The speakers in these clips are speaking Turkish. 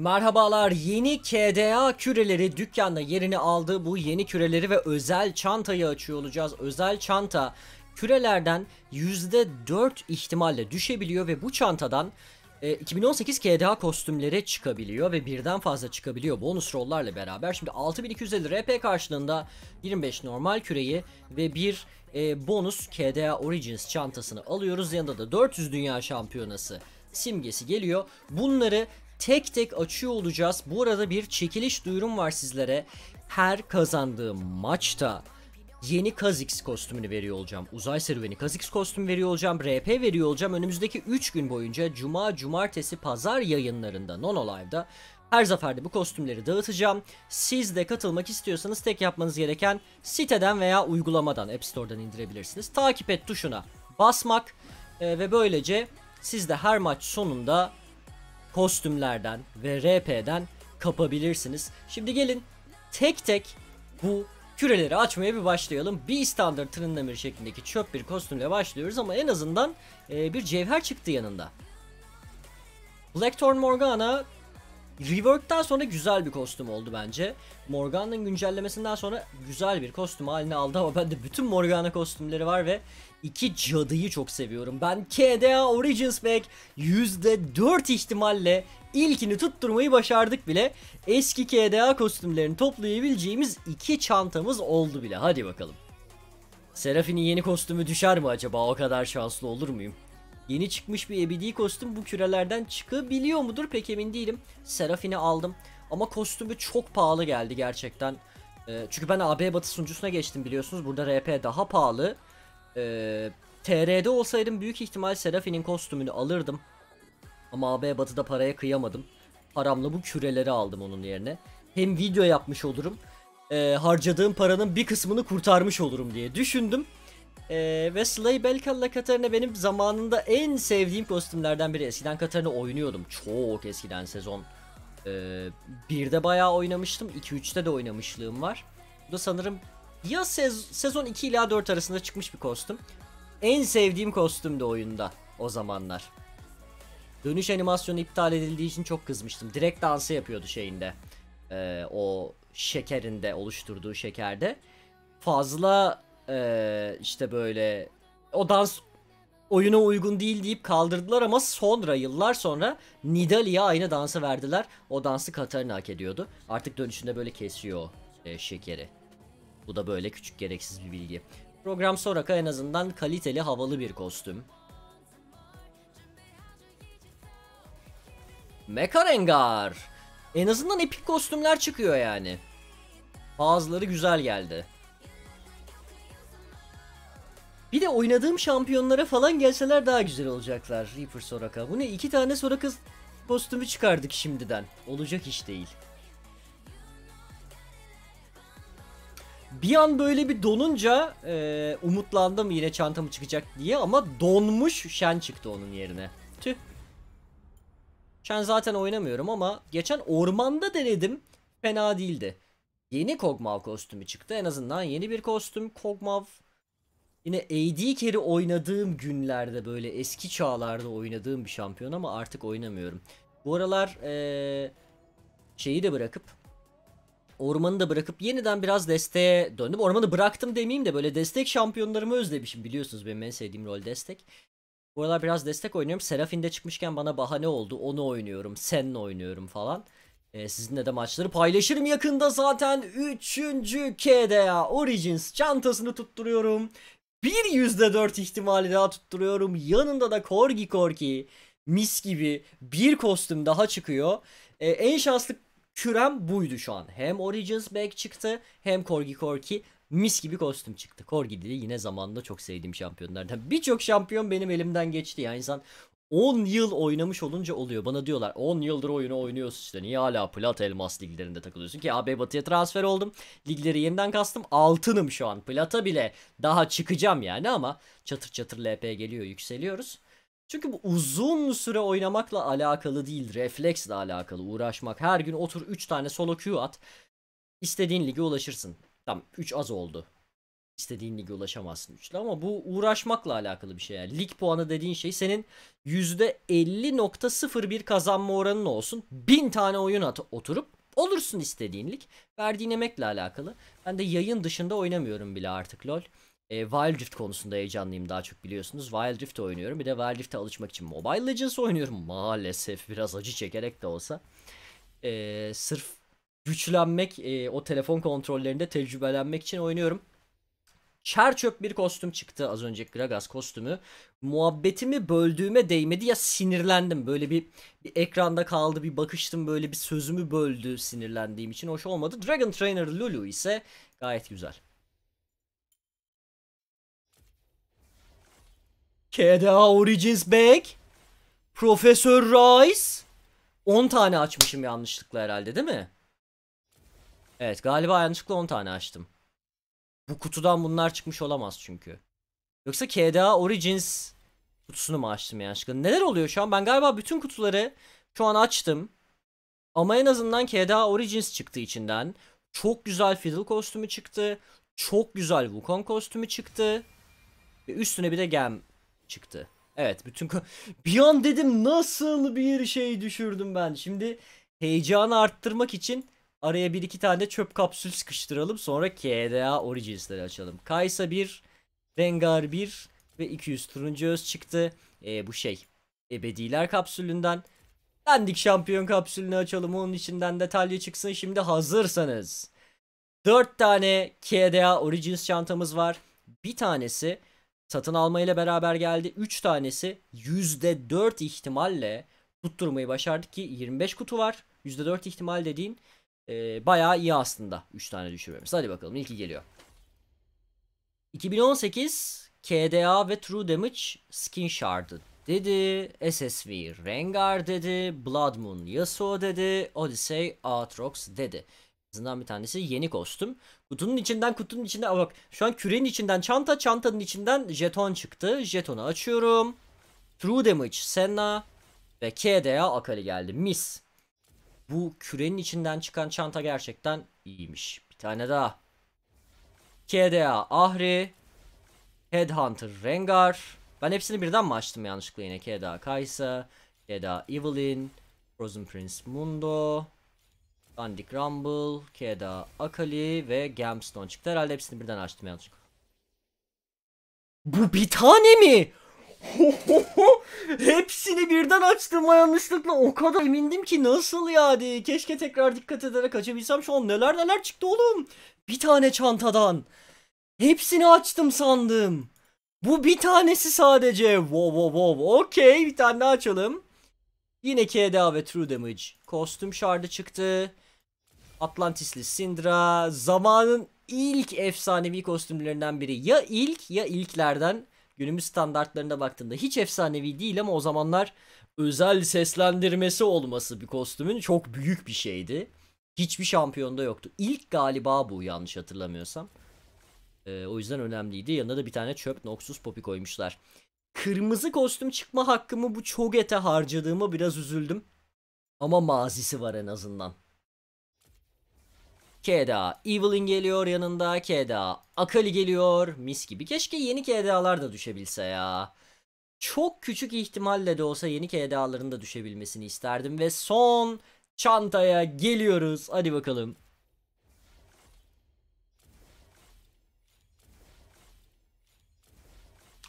Merhabalar yeni KDA küreleri dükkanda yerini aldı. Bu yeni küreleri ve özel çantayı açıyor olacağız. Özel çanta kürelerden %4 ihtimalle düşebiliyor ve bu çantadan e, 2018 KDA kostümleri çıkabiliyor ve birden fazla çıkabiliyor bonus rollarla beraber. Şimdi 6250 RP karşılığında 25 normal küreyi ve bir e, bonus KDA Origins çantasını alıyoruz. Yanında da 400 Dünya Şampiyonası simgesi geliyor. Bunları tek tek açıyor olacağız. Bu arada bir çekiliş duyurum var sizlere. Her kazandığım maçta yeni Kazix kostümünü veriyor olacağım. Uzay serüveni Kazix kostümü veriyor olacağım. RP veriyor olacağım. Önümüzdeki 3 gün boyunca Cuma, Cumartesi, Pazar yayınlarında Nono Live'da her zaferde bu kostümleri dağıtacağım. Siz de katılmak istiyorsanız tek yapmanız gereken siteden veya uygulamadan App Store'dan indirebilirsiniz. Takip et tuşuna basmak e, ve böylece siz de her maç sonunda kostümlerden ve RP'den kapabilirsiniz. Şimdi gelin tek tek bu küreleri açmaya bir başlayalım. Bir standart tırındamir şeklindeki çöp bir kostümle başlıyoruz ama en azından e, bir cevher çıktı yanında. Blackthorn Morgana Rework'tan sonra güzel bir kostüm oldu bence. Morgana'nın güncellemesinden sonra güzel bir kostüm haline aldı ama bende bütün Morgana kostümleri var ve iki cadıyı çok seviyorum. Ben KDA Origins Pack %4 ihtimalle ilkini tutturmayı başardık bile. Eski KDA kostümlerini toplayabileceğimiz iki çantamız oldu bile. Hadi bakalım. Serafin'in yeni kostümü düşer mi acaba? O kadar şanslı olur muyum? Yeni çıkmış bir ebedi kostüm bu kürelerden çıkabiliyor mudur pek emin değilim. Serafini aldım. Ama kostümü çok pahalı geldi gerçekten. E, çünkü ben AB Batı sunucusuna geçtim biliyorsunuz. Burada RP daha pahalı. E, ee, TR'de olsaydım büyük ihtimal Serafin'in kostümünü alırdım. Ama AB Batı'da paraya kıyamadım. Paramla bu küreleri aldım onun yerine. Hem video yapmış olurum. E, harcadığım paranın bir kısmını kurtarmış olurum diye düşündüm. Ee, ve Slay Belkal'la Katarina benim zamanında en sevdiğim kostümlerden biri. Eskiden Katarina oynuyordum. Çok eskiden sezon. Ee, de bayağı oynamıştım. 2-3'te de oynamışlığım var. Bu da sanırım ya sez- sezon 2 ila 4 arasında çıkmış bir kostüm. En sevdiğim kostümdü oyunda o zamanlar. Dönüş animasyonu iptal edildiği için çok kızmıştım. Direkt dansı yapıyordu şeyinde. Ee, o şekerinde oluşturduğu şekerde. Fazla ee, işte böyle o dans oyuna uygun değil deyip kaldırdılar ama sonra yıllar sonra Nidalee'ye aynı dansı verdiler. O dansı Katarina hak ediyordu. Artık dönüşünde böyle kesiyor e, şekeri. Bu da böyle küçük gereksiz bir bilgi. Program Soraka en azından kaliteli havalı bir kostüm. Mekarengar. En azından epik kostümler çıkıyor yani. Bazıları güzel geldi. Bir de oynadığım şampiyonlara falan gelseler daha güzel olacaklar Reaper Soraka. Bu ne iki tane Soraka kostümü çıkardık şimdiden. Olacak iş değil. Bir an böyle bir donunca e, umutlandım yine çantamı çıkacak diye ama donmuş Shen çıktı onun yerine. Tüh. Şen zaten oynamıyorum ama geçen ormanda denedim. Fena değildi. Yeni Kog'Maw kostümü çıktı. En azından yeni bir kostüm. Kog'Maw Yine AD carry oynadığım günlerde böyle eski çağlarda oynadığım bir şampiyon ama artık oynamıyorum. Bu aralar ee, şeyi de bırakıp ormanı da bırakıp yeniden biraz desteğe döndüm. Ormanı bıraktım demeyeyim de böyle destek şampiyonlarımı özlemişim biliyorsunuz benim en sevdiğim rol destek. Bu aralar biraz destek oynuyorum. Serafin'de çıkmışken bana bahane oldu. Onu oynuyorum, Sen'le oynuyorum falan. Ee, sizinle de maçları paylaşırım yakında zaten 3. KDA Origins çantasını tutturuyorum bir yüzde dört ihtimali daha tutturuyorum. Yanında da Korgi Korki mis gibi bir kostüm daha çıkıyor. Ee, en şanslı kürem buydu şu an. Hem Origins Back çıktı hem Korgi Korki mis gibi kostüm çıktı. Korgi dili yine zamanında çok sevdiğim şampiyonlardan. Birçok şampiyon benim elimden geçti ya. insan 10 yıl oynamış olunca oluyor. Bana diyorlar 10 yıldır oyunu oynuyorsun işte. Niye hala plat elmas liglerinde takılıyorsun ki? AB Batı'ya transfer oldum. Ligleri yeniden kastım. Altınım şu an. Plata bile daha çıkacağım yani ama çatır çatır LP geliyor. Yükseliyoruz. Çünkü bu uzun süre oynamakla alakalı değil. Refleksle alakalı uğraşmak. Her gün otur 3 tane solo queue at. İstediğin lige ulaşırsın. Tamam 3 az oldu istediğin lige ulaşamazsın üçlü ama bu uğraşmakla alakalı bir şey yani. Lig puanı dediğin şey senin %50.01 kazanma oranın olsun. Bin tane oyun at oturup olursun istediğin lig. Verdiğin emekle alakalı. Ben de yayın dışında oynamıyorum bile artık LoL. E, Wild Rift konusunda heyecanlıyım daha çok biliyorsunuz. Wild Rift oynuyorum. Bir de Wild Rift'e alışmak için Mobile Legends oynuyorum. Maalesef biraz acı çekerek de olsa. E, sırf güçlenmek, e, o telefon kontrollerinde tecrübelenmek için oynuyorum çer çöp bir kostüm çıktı az önce Gragas kostümü. Muhabbetimi böldüğüme değmedi ya sinirlendim. Böyle bir, bir ekranda kaldı bir bakıştım böyle bir sözümü böldü sinirlendiğim için hoş olmadı. Dragon Trainer Lulu ise gayet güzel. KDA Origins Bag Profesör Rice 10 tane açmışım yanlışlıkla herhalde değil mi? Evet galiba yanlışlıkla 10 tane açtım. Bu kutudan bunlar çıkmış olamaz çünkü. Yoksa KDA Origins kutusunu mu açtım yanlışlıkla? Neler oluyor şu an? Ben galiba bütün kutuları şu an açtım. Ama en azından KDA Origins çıktı içinden. Çok güzel Fiddle kostümü çıktı. Çok güzel Wukong kostümü çıktı. Ve üstüne bir de Gem çıktı. Evet bütün bir an dedim nasıl bir şey düşürdüm ben. Şimdi heyecanı arttırmak için Araya bir iki tane çöp kapsül sıkıştıralım. Sonra KDA Origins'leri açalım. Kaysa 1, Rengar 1 ve 200 turuncu öz çıktı. E, bu şey ebediler kapsülünden. Dandik şampiyon kapsülünü açalım. Onun içinden detalya çıksın. Şimdi hazırsanız. 4 tane KDA Origins çantamız var. Bir tanesi satın almayla beraber geldi. 3 tanesi %4 ihtimalle tutturmayı başardık ki 25 kutu var. %4 ihtimal dediğin e, bayağı iyi aslında 3 tane düşürmemiz. Hadi bakalım ilki geliyor. 2018 KDA ve True Damage Skin Shard'ı dedi. SSV Rengar dedi. Blood Moon Yasuo dedi. Odyssey Aatrox dedi. Azından bir tanesi yeni kostüm. Kutunun içinden kutunun içinde bak şu an kürenin içinden çanta çantanın içinden jeton çıktı. Jetonu açıyorum. True Damage Senna ve KDA Akali geldi. Mis. Bu kürenin içinden çıkan çanta gerçekten iyiymiş. Bir tane daha. KDA Ahri. Headhunter Rengar. Ben hepsini birden mi açtım yanlışlıkla yine? KDA Kaysa. KDA Evelyn. Frozen Prince Mundo. Dandik Rumble. KDA Akali. Ve Gemstone çıktı. Herhalde hepsini birden açtım yanlışlıkla. Bu bir tane mi? Hepsi birden açtım yanlışlıkla. O kadar emindim ki nasıl yani. Keşke tekrar dikkat ederek açabilsem. Şu an neler neler çıktı oğlum. Bir tane çantadan. Hepsini açtım sandım. Bu bir tanesi sadece. Wow wow wow. Okey bir tane açalım. Yine KDA ve True Damage. Kostüm şardı çıktı. Atlantisli Syndra. Zamanın ilk efsanevi kostümlerinden biri. Ya ilk ya ilklerden günümüz standartlarına baktığında hiç efsanevi değil ama o zamanlar özel seslendirmesi olması bir kostümün çok büyük bir şeydi. Hiçbir şampiyonda yoktu. İlk galiba bu yanlış hatırlamıyorsam. Ee, o yüzden önemliydi. Yanına da bir tane çöp noksuz popi koymuşlar. Kırmızı kostüm çıkma hakkımı bu Choget'e harcadığıma biraz üzüldüm. Ama mazisi var en azından. KDA Evelyn geliyor yanında. KDA Akali geliyor. Mis gibi. Keşke yeni KDA'lar da düşebilse ya. Çok küçük ihtimalle de olsa yeni KDA'ların da düşebilmesini isterdim. Ve son çantaya geliyoruz. Hadi bakalım.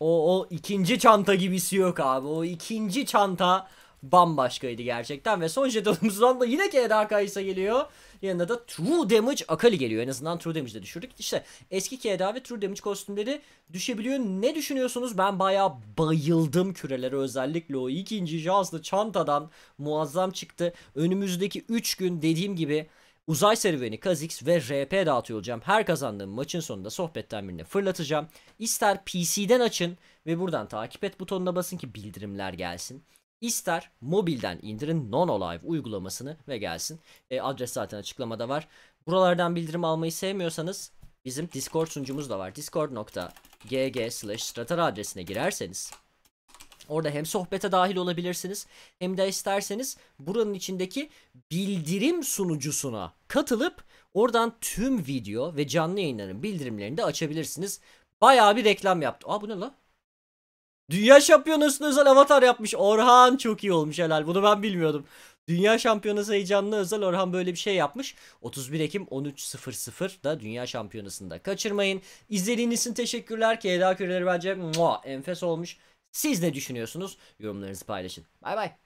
O, o ikinci çanta gibisi yok abi. O ikinci çanta bambaşkaydı gerçekten. Ve son jetonumuzdan da yine KDA Kai'Sa geliyor. Yanında da True Damage Akali geliyor. En azından True Damage'de düşürdük. İşte eski KDA ve True Damage kostümleri düşebiliyor. Ne düşünüyorsunuz? Ben baya bayıldım kürelere özellikle o ikinci jazlı çantadan muazzam çıktı. Önümüzdeki 3 gün dediğim gibi Uzay serüveni Kazix ve RP dağıtıyor olacağım. Her kazandığım maçın sonunda sohbetten birine fırlatacağım. İster PC'den açın ve buradan takip et butonuna basın ki bildirimler gelsin. İster mobilden indirin Non-Alive uygulamasını ve gelsin. E, adres zaten açıklamada var. Buralardan bildirim almayı sevmiyorsanız bizim Discord sunucumuz da var. discord.gg slash adresine girerseniz Orada hem sohbete dahil olabilirsiniz hem de isterseniz buranın içindeki bildirim sunucusuna katılıp oradan tüm video ve canlı yayınların bildirimlerini de açabilirsiniz. Bayağı bir reklam yaptı. Aa bu ne la? Dünya şampiyonasına özel avatar yapmış. Orhan çok iyi olmuş helal. Bunu ben bilmiyordum. Dünya Şampiyonası heyecanlı özel Orhan böyle bir şey yapmış. 31 Ekim 13.00 da Dünya Şampiyonası'nda kaçırmayın. İzlediğiniz için teşekkürler. Keda küreleri bence muah, enfes olmuş. Siz ne düşünüyorsunuz? Yorumlarınızı paylaşın. Bay bay.